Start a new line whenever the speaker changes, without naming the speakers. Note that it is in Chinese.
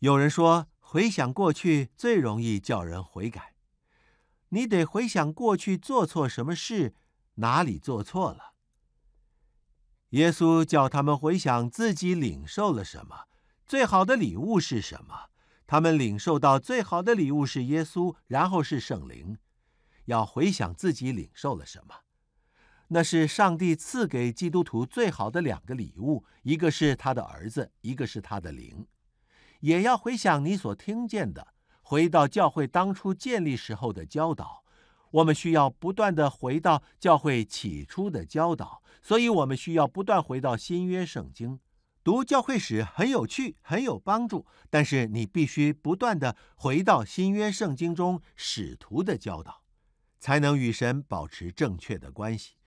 有人说，回想过去最容易叫人悔改。你得回想过去做错什么事，哪里做错了。耶稣叫他们回想自己领受了什么，最好的礼物是什么。他们领受到最好的礼物是耶稣，然后是圣灵。要回想自己领受了什么，那是上帝赐给基督徒最好的两个礼物，一个是他的儿子，一个是他的灵。也要回想你所听见的，回到教会当初建立时候的教导。我们需要不断的回到教会起初的教导，所以我们需要不断回到新约圣经。读教会史很有趣，很有帮助，但是你必须不断的回到新约圣经中使徒的教导，才能与神保持正确的关系。